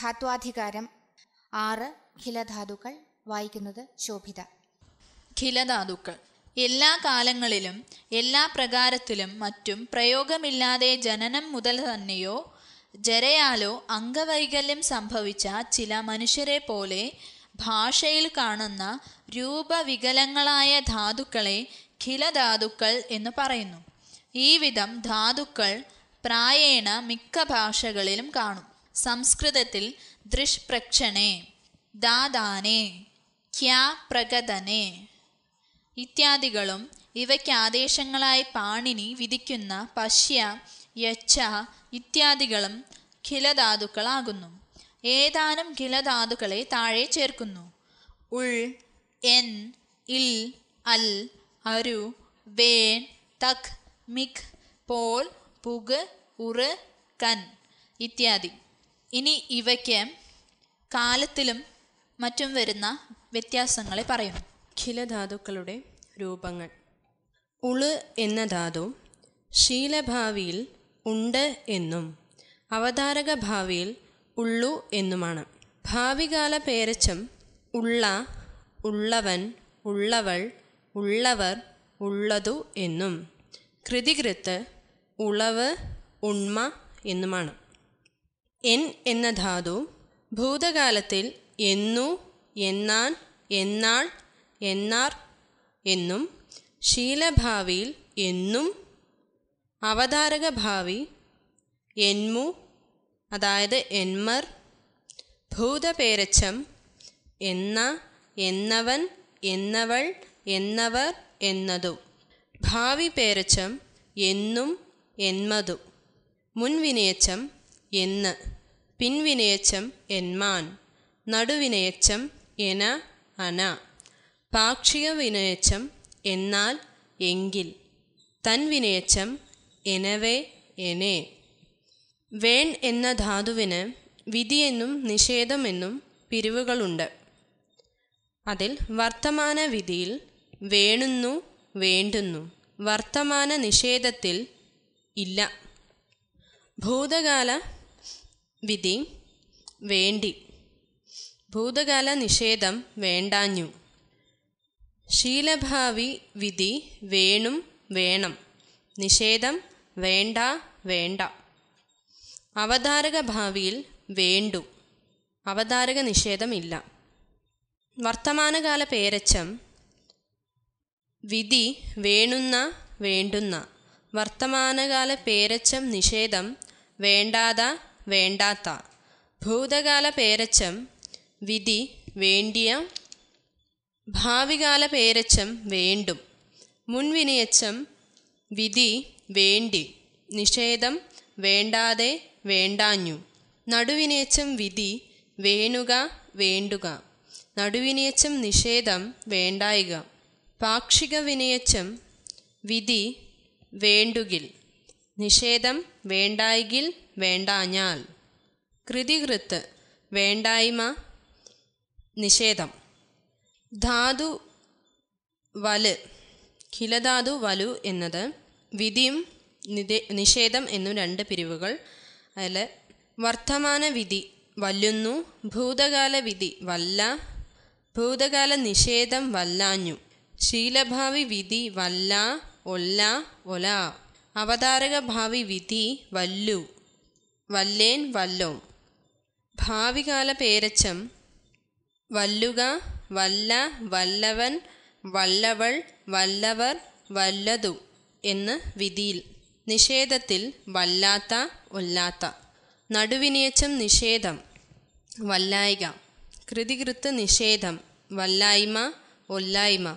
ധാത്വാധികാരം ആറ് ഖിലധാതുക്കൾ വായിക്കുന്നത് ശോഭിത ഖിലധാതുക്കൾ എല്ലാ കാലങ്ങളിലും എല്ലാ പ്രകാരത്തിലും മറ്റും പ്രയോഗമില്ലാതെ ജനനം മുതൽ തന്നെയോ ജരയാലോ അംഗവൈകല്യം സംഭവിച്ച ചില മനുഷ്യരെ പോലെ ഭാഷയിൽ കാണുന്ന രൂപവികലങ്ങളായ ധാതുക്കളെ ഖിലധാതുക്കൾ എന്ന് പറയുന്നു ഈ വിധം ധാതുക്കൾ പ്രായേണ മിക്ക ഭാഷകളിലും കാണും സംസ്കൃതത്തിൽ ദൃഷ്പ്രക്ഷണേ ദാദാനേ ക്യാ പ്രകതനെ ഇത്യാദികളും ഇവയ്ക്ക് ആദേശങ്ങളായി പാണിനി വിധിക്കുന്ന പശ്യ യച്ഛ ഇത്യാദികളും ഖിലധാതുക്കളാകുന്നു ഏതാനും ഖിലധാതുക്കളെ താഴെ ചേർക്കുന്നു ഉൾ എൻ ഇൽ അൽ അരു വേൺ തക് മിക് പോൽ പുക് ഉറ് കൻ ഇത്യാദി ഇനി ഇവയ്ക്ക് കാലത്തിലും മറ്റും വരുന്ന വ്യത്യാസങ്ങളെ പറയുന്നു ഖിലധാതുക്കളുടെ രൂപങ്ങൾ ഉള് എന്ന ധാതു ശീലഭാവിയിൽ ഉണ്ട് എന്നും അവതാരക ഭാവിയിൽ ഉള്ളു എന്നുമാണ് ഭാവികാല പേരച്ചം ഉള്ള ഉള്ളവൻ ഉള്ളവൾ ഉള്ളവർ ഉള്ളതു എന്നും കൃതികൃത്ത് ഉളവ് ഉണ്മ എന്നുമാണ് എൻ എന്ന ധാതു ഭൂതകാലത്തിൽ എന്നു എന്നാൻ എന്നാൾ എന്നാർ എന്നും ശീലഭാവിയിൽ എന്നും അവതാരക ഭാവി എന്മു അതായത് എന്മർ ഭൂതപേരച്ചം എന്ന എന്നവൻ എന്നവൾ എന്നവർ എന്നതു ഭാവി പേരച്ചം എന്നും എന്മതു മുൻവിനയച്ചം എന്ന് പിൻവിനയച്ചം എന്മാൻ നടുവിനയച്ചം എന അന പാക്ഷിക വിനയച്ചം എന്നാൽ എങ്കിൽ തൻവിനയച്ചം എനവേ എനെ വേൺ എന്ന ധാതുവിന് വിധിയെന്നും നിഷേധമെന്നും പിരിവുകളുണ്ട് അതിൽ വർത്തമാന വിധിയിൽ വേണുന്നു വേണ്ടുന്നു വർത്തമാന നിഷേധത്തിൽ ഇല്ല ഭൂതകാല വിധി വേണ്ടി ഭൂതകാല നിഷേധം വേണ്ടാഞ്ഞു ശീലഭാവി വിധി വേണും വേണം നിഷേധം വേണ്ട വേണ്ട അവതാരക ഭാവിയിൽ വേണ്ടു അവതാരക നിഷേധമില്ല വർത്തമാനകാല പേരച്ചം വിധി വേണുന്ന വേണ്ടുന്ന വർത്തമാനകാല പേരച്ചം നിഷേധം വേണ്ടാതാ വേണ്ടാത്ത ഭൂതകാല പേരച്ചം വിധി വേണ്ടിയ ഭാവികാല പേരച്ചം വേണ്ടും മുൻവിനയച്ചം വിധി വേണ്ടി നിഷേധം വേണ്ടാതെ വേണ്ടാഞ്ഞു നടുവിനേച്ചം വിധി വേണുക വേണ്ടുക നടുവിനേച്ചം നിഷേധം വേണ്ടായുക പാക്ഷിക വിനയച്ചം വിധി വേണ്ടുകിൽ നിഷേധം വേണ്ടായെങ്കിൽ വേണ്ടാഞ്ഞാൽ കൃതികൃത്ത് വേണ്ടായ്മ നിഷേധം ധാതു വല് ഖിലധാതു വലു എന്നത് വിധിയും നിഷേധം എന്നും രണ്ട് പിരിവുകൾ അതിൽ വർത്തമാന വിധി വല്ലുന്നു ഭൂതകാല വിധി വല്ല ഭൂതകാല നിഷേധം വല്ലാഞ്ഞു ശീലഭാവി വിധി വല്ല ഒല്ല ഒല അവതാരക ഭാവി വിധി വല്ലു വല്ലേൻ വല്ലോം ഭാവികാല പേരച്ചം വല്ലുക വല്ല വല്ലവൻ വല്ലവൾ വല്ലവർ വല്ലതു എന്ന് വിധിയിൽ നിഷേധത്തിൽ വല്ലാത്ത ഒല്ലാത്ത നടുവിനേച്ചം നിഷേധം വല്ലായിക കൃതികൃത്ത് നിഷേധം വല്ലായ്മ ഒല്ലായ്മ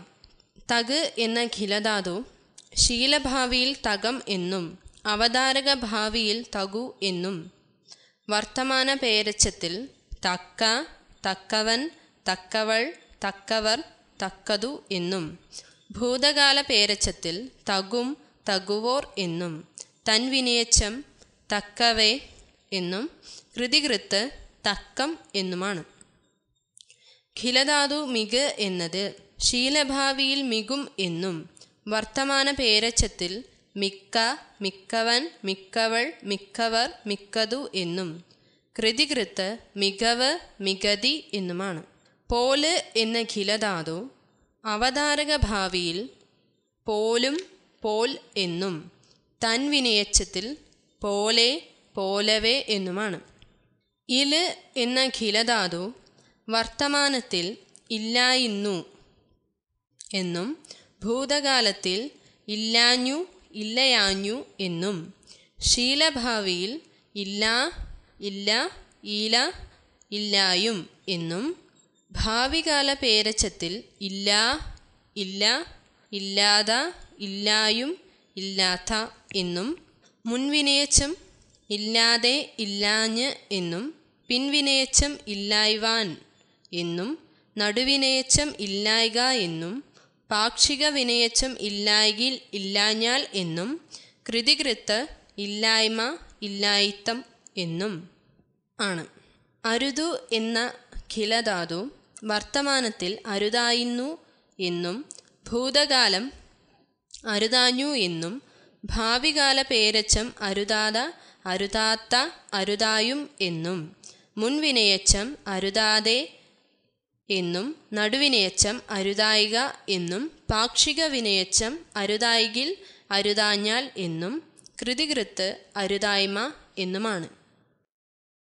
തക് എന്ന ഖിലധാതു ശീലഭാവിയിൽ തകം എന്നും അവതാരക ഭാവിയിൽ തകു എന്നും വർത്തമാന പേരച്ചത്തിൽ തക്ക തക്കവൻ തക്കവൾ തക്കവർ തക്കതു എന്നും ഭൂതകാല പേരച്ചത്തിൽ തകും തകുവോർ എന്നും തൻവിനയച്ചം തക്കവേ എന്നും കൃതികൃത്ത് തക്കം എന്നുമാണ് ഖിലധാതു മിക എന്നത് ശീലഭാവിയിൽ മികും എന്നും വർത്തമാന പേരച്ചത്തിൽ മിക്ക മിക്കവൻ മിക്കവൾ മിക്കവർ മിക്കതു എന്നും കൃതികൃത്ത് മികവ് മികതി എന്നുമാണ് പോല് എന്ന ഖിലധാതു അവതാരക ഭാവിയിൽ പോലും പോൽ എന്നും തൻവിനയച്ചത്തിൽ പോലെ പോലവേ എന്നുമാണ് ഇല് എന്ന ഖിലധാതു വർത്തമാനത്തിൽ ഇല്ലായിരുന്നു എന്നും ഭൂതകാലത്തിൽ ഇല്ലാഞ്ഞു ഇല്ലയാഞ്ഞു എന്നും ശീലഭാവിയിൽ ഇല്ല ഇല്ല ഇല ഇല്ലായും എന്നും ഭാവികാല പേരച്ചത്തിൽ ഇല്ല ഇല്ല ഇല്ലാത ഇല്ലായും ഇല്ലാത്ത എന്നും മുൻവിനയച്ചം ഇല്ലാതെ ഇല്ലാഞ്ഞ് എന്നും പിൻവിനയച്ചം ഇല്ലായ്വാൻ എന്നും നടുവിനയച്ചം ഇല്ലായ്ക എന്നും പാക്ഷിക വിനയച്ചം ഇല്ലായകിൽ ഇല്ലാഞ്ഞാൽ എന്നും കൃതികൃത്ത് ഇല്ലായ്മ ഇല്ലായിത്തം എന്നും ആണ് അരുതു എന്ന ഖിലധാതു വർത്തമാനത്തിൽ അരുതായിരുന്നു എന്നും ഭൂതകാലം അരുതാഞ്ഞു എന്നും ഭാവികാല പേരച്ചം അരുതാത അരുതാത്ത അരുതായും എന്നും മുൻവിനയച്ചം അരുതാതെ എന്നും നടുവിനയച്ചം അരുതായിക എന്നും പാക്ഷിക വിനയച്ചം അരുതായികിൽ അരുതാഞ്ഞാൽ എന്നും കൃതികൃത്ത് അരുതായ്മ എന്നുമാണ്